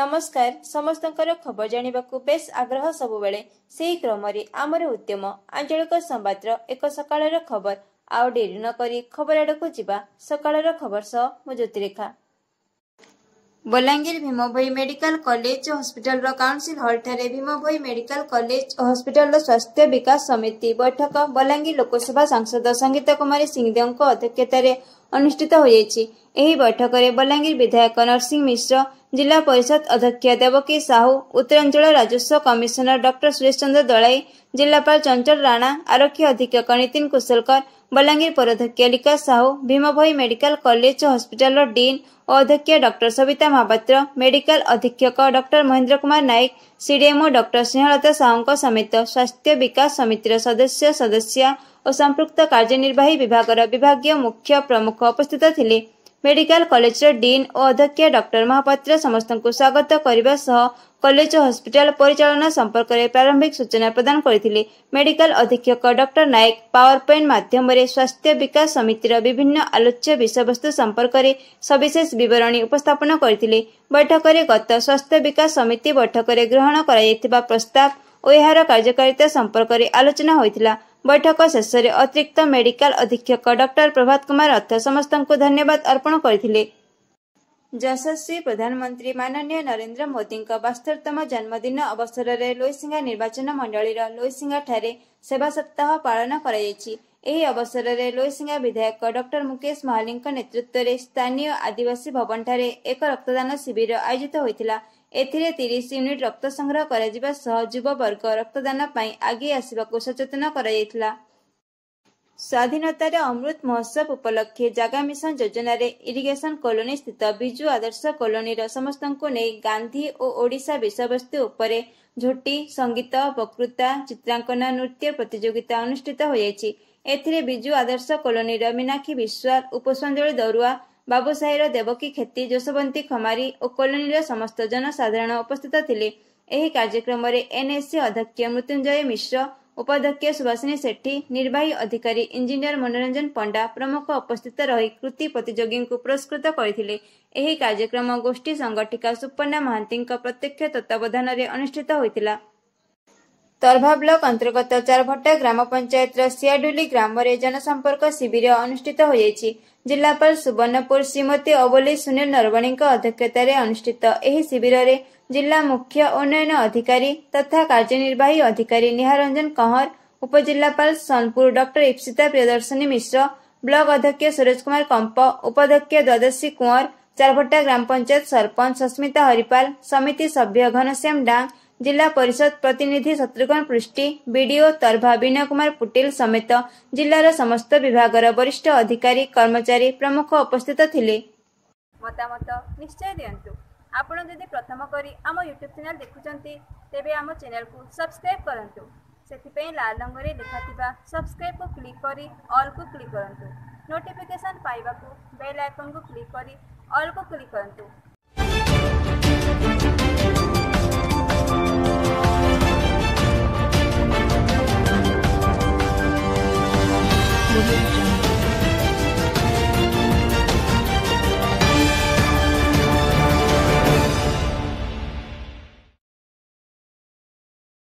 ନମସ୍କାର ସମସ୍ତଙ୍କର ଖବର ଜାଣିବାକୁ ବେଶ ଆଗ୍ରହ ସବୁବେଳେ ସେହି କ୍ରମରେ ଆମର ଉଦ୍ୟମ ଆଞ୍ଚଳିକ ସମ୍ବାଦର ଏକ ସକାଳର ଖବର ଆଉ ଡେରି ନ କରି ଖବର ଆଡ଼କୁ ଯିବା ସକାଳର ଖବର ସହ ମୁଁ ଜ୍ୟୋତିରେଖା ବଲାଙ୍ଗୀର ଭୀମଭୋଇ ମେଡିକାଲ କଲେଜ ଓ ହସ୍ପିଟାଲର କାଉନସିଲ ହଲ୍ଠାରେ ଭୀମଭୋଇ ମେଡିକାଲ କଲେଜ ଓ ହସ୍ପିଟାଲର ସ୍ୱାସ୍ଥ୍ୟ ବିକାଶ ସମିତି ବୈଠକ ବଲାଙ୍ଗୀର ଲୋକସଭା ସାଂସଦ ସଙ୍ଗୀତା କୁମାରୀ ସିଂହଦେଓଙ୍କ ଅଧ୍ୟକ୍ଷତାରେ ଅନୁଷ୍ଠିତ ହୋଇଯାଇଛି ଏହି ବୈଠକରେ ବଲାଙ୍ଗୀର ବିଧାୟକ ନରସିଂହ ମିଶ୍ର ଜିଲ୍ଲା ପରିଷଦ ଅଧ୍ୟକ୍ଷ ଦେବକୀ ସାହୁ ଉତ୍ତରାଞ୍ଚଳ ରାଜସ୍ୱ କମିଶନର ଡକ୍ଟର ସୁରେଶ ଚନ୍ଦ୍ର ଦଳାଇ ଜିଲ୍ଲାପାଳ ଚଞ୍ଚଳ ରାଣା ଆରକ୍ଷୀ ଅଧୀକ୍ଷକ ନୀତିନ କୁଶଲକର ବଲାଙ୍ଗୀର ପୌରାଧ୍ୟକ୍ଷ ଲିକା ସାହୁ ଭୀମଭୋଇ ମେଡିକାଲ କଲେଜ ଓ ହସ୍ପିଟାଲର ଡିନ୍ ଓ ଅଧ୍ୟକ୍ଷ ଡକ୍ଟର ସବିତା ମହାପାତ୍ର ମେଡିକାଲ ଅଧୀକ୍ଷକ doctor Mahendra Kumar Nayak CDMO doctor Snehalata ସାହୁଙ୍କ ସମେତ ସ୍ୱାସ୍ଥ୍ୟ ବିକାଶ ସମିତିର ସଦସ୍ୟ ସଦସ୍ୟା ଓ ସମ୍ପୃକ୍ତ କାର୍ଯ୍ୟନିର୍ବାହୀ ବିଭାଗର ବିଭାଗୀୟ ମୁଖ୍ୟ ପ୍ରମୁଖ ଉପସ୍ଥିତ ଥିଲେ ମେଡିକାଲ କଲେଜର ଡିନ୍ ଓ ଅଧ୍ୟକ୍ଷ ଡକ୍ଟର ମହାପାତ୍ର ସମସ୍ତଙ୍କୁ ସ୍ୱାଗତ କରିବା ସହ କଲେଜ ଓ ହସ୍ପିଟାଲ ପରିଚାଳନା ସମ୍ପର୍କରେ ପ୍ରାରମ୍ଭିକ ସୂଚନା ପ୍ରଦାନ କରିଥିଲେ ମେଡିକାଲ ଅଧୀକ୍ଷକ ଡକ୍ଟର ନାୟକ ପାୱାର ପଏଣ୍ଟ ମାଧ୍ୟମରେ ସ୍ୱାସ୍ଥ୍ୟ ବିକାଶ ସମିତିର ବିଭିନ୍ନ ଆଲୋଚ୍ୟ ବିଷୟବସ୍ତୁ ସମ୍ପର୍କରେ ସବିଶେଷ ବିବରଣୀ ଉପସ୍ଥାପନ କରିଥିଲେ ବୈଠକରେ ଗତ ସ୍ୱାସ୍ଥ୍ୟ ବିକାଶ ସମିତି ବୈଠକରେ ଗ୍ରହଣ କରାଯାଇଥିବା ପ୍ରସ୍ତାବ ଓ ଏହାର କାର୍ଯ୍ୟକାରିତା ସମ୍ପର୍କରେ ଆଲୋଚନା ହୋଇଥିଲା ବୈଠକ ଶେଷରେ ଅତିରିକ୍ତ ମେଡିକାଲ ଅଧୀକ୍ଷକ ଡକ୍ଟର ପ୍ରଭାତ କୁମାର ରଥ ସମସ୍ତଙ୍କୁ ଧନ୍ୟବାଦ ଅର୍ପଣ କରିଥିଲେ ଯଶସ୍ୱୀ ପ୍ରଧାନମନ୍ତ୍ରୀ ମାନନୀୟ ନରେନ୍ଦ୍ର ମୋଦିଙ୍କ ବାସ୍ତରତମ ଜନ୍ମଦିନ ଅବସରରେ ଲୋଇସିଙ୍ଗା ନିର୍ବାଚନ ମଣ୍ଡଳୀର ଲୋଇସିଙ୍ଗାଠାରେ ସେବା ସପ୍ତାହ ପାଳନ କରାଯାଇଛି ଏହି ଅବସରରେ ଲୋଇସିଙ୍ଗା ବିଧାୟକ ଡକ୍ଟର ମୁକେଶ ମହାଲିଙ୍କ ନେତୃତ୍ୱରେ ସ୍ଥାନୀୟ ଆଦିବାସୀ ଭବନଠାରେ ଏକ ରକ୍ତଦାନ ଶିବିର ଆୟୋଜିତ ହୋଇଥିଲା ଏଥିରେ ତିରିଶ ୟୁନିଟ୍ ରକ୍ତ ସଂଗ୍ରହ କରାଯିବା ସହ ଯୁବବର୍ଗ ରକ୍ତଦାନ ପାଇଁ ଆଗେଇ ଆସିବାକୁ ସଚେତନ କରାଯାଇଥିଲା ସ୍ୱାଧୀନତାରେ ଅମୃତ ମହୋତ୍ସବ ଉପଲକ୍ଷେ ଜାଗା ମିଶନ ଯୋଜନାରେ ଇରିଗେସନ କଲୋନୀ ସ୍ଥିତ ବିଜୁ ଆଦର୍ଶ କଲୋନୀର ସମସ୍ତଙ୍କୁ ନେଇ ଗାନ୍ଧୀ ଓ ଓଡ଼ିଶା ବିଷୟବସ୍ତୁ ଉପରେ ଝୋଟି ସଙ୍ଗୀତ ବକୃତା ଚିତ୍ରାଙ୍କନ ନୃତ୍ୟ ପ୍ରତିଯୋଗିତା ଅନୁଷ୍ଠିତ ହୋଇଯାଇଛି ଏଥିରେ ବିଜୁ ଆଦର୍ଶ କଲୋନୀର ମିନାକ୍ଷୀ ବିଶ୍ୱାଳ ଉପସଞ୍ଜଳି ଦରୁଆ ବାବୁସାହିର ଦେବକୀ ଖେତି ଯଶୋବନ୍ତୀ ଖମାରୀ ଓ କଲୋନୀର ସମସ୍ତ ଜନସାଧାରଣ ଉପସ୍ଥିତ ଥିଲେ ଏହି କାର୍ଯ୍ୟକ୍ରମରେ ଏନ୍ଏସ୍ସି ଅଧ୍ୟକ୍ଷ ମୃତ୍ୟୁଞ୍ଜୟ ମିଶ୍ର ଉପାଧ୍ୟକ୍ଷ ସୁବାସିନୀ ସେଠୀ ନିର୍ବାହୀ ଅଧିକାରୀ ଇଞ୍ଜିନିୟର ମନୋରଞ୍ଜନ ପଣ୍ଡା ପ୍ରମୁଖ ଉପସ୍ଥିତ ରହି କୃତି ପ୍ରତିଯୋଗୀଙ୍କୁ ପୁରସ୍କୃତ କରିଥିଲେ ଏହି କାର୍ଯ୍ୟକ୍ରମ ଗୋଷ୍ଠୀ ସଂଗଠିକା ସୁପର୍ଣ୍ଣା ମହାନ୍ତିଙ୍କ ପ୍ରତ୍ୟକ୍ଷ ତତ୍ତ୍ୱାବଧାନରେ ଅନୁଷ୍ଠିତ ହୋଇଥିଲା तरभा ब्लक अन्तर्गत चारभट्टा ग्राम पञ्चायत र सियाडुली ग्राम जनसम्पर्क शिविर अनुष्ठित जिल्लापाल सुवर्णपुर जिल्लापाल्रीमती अवली सुनिल नरवाणीको अध्यक्षत अनुष्ठित शिविरले जिल्ला मुख्य उन्नयन अधिकारी तथा कार्य अधिक निहारञन कंवर उपजिल्लापा सोनपुर डिता प्रदर्शनी मिश्र ब्लक अध्यक्ष सुरज कुमार कम्प उपाध्यक्ष द्वदशी कुवर चारभट्टा ग्राम पञ्चायत सरपञ्च सस्मिता हरिपाल समिति सभ्य घनश्याम डाङ ଜିଲ୍ଲା ପରିଷଦ ପ୍ରତିନିଧି ଶତ୍ରୁଘ୍ନ ପୃଷ୍ଟି ବିଡିଓ ତର୍ଭା ବିନୟ କୁମାର ପୁଟିଲ ସମେତ ଜିଲ୍ଲାର ସମସ୍ତ ବିଭାଗର ବରିଷ୍ଠ ଅଧିକାରୀ କର୍ମଚାରୀ ପ୍ରମୁଖ ଉପସ୍ଥିତ ଥିଲେ ମତାମତ ନିଶ୍ଚୟ ଦିଅନ୍ତୁ ଆପଣ ଯଦି ପ୍ରଥମ କରି ଆମ ୟୁଟ୍ୟୁବ ଚ୍ୟାନେଲ ଦେଖୁଛନ୍ତି ତେବେ ଆମ ଚ୍ୟାନେଲକୁ ସବସ୍କ୍ରାଇବ କରନ୍ତୁ ସେଥିପାଇଁ ଲାଲ ରଙ୍ଗରେ ଲେଖାଥିବା ସବସ୍କ୍ରାଇବକୁ କ୍ଲିକ୍ କରି ଅଲ୍କୁ କ୍ଲିକ୍ କରନ୍ତୁ ନୋଟିଫିକେସନ୍ ପାଇବାକୁ ବେଲ୍ ଆଇକନ୍କୁ କ୍ଲିକ୍ କରି ଅଲ୍କୁ କ୍ଲିକ୍ କରନ୍ତୁ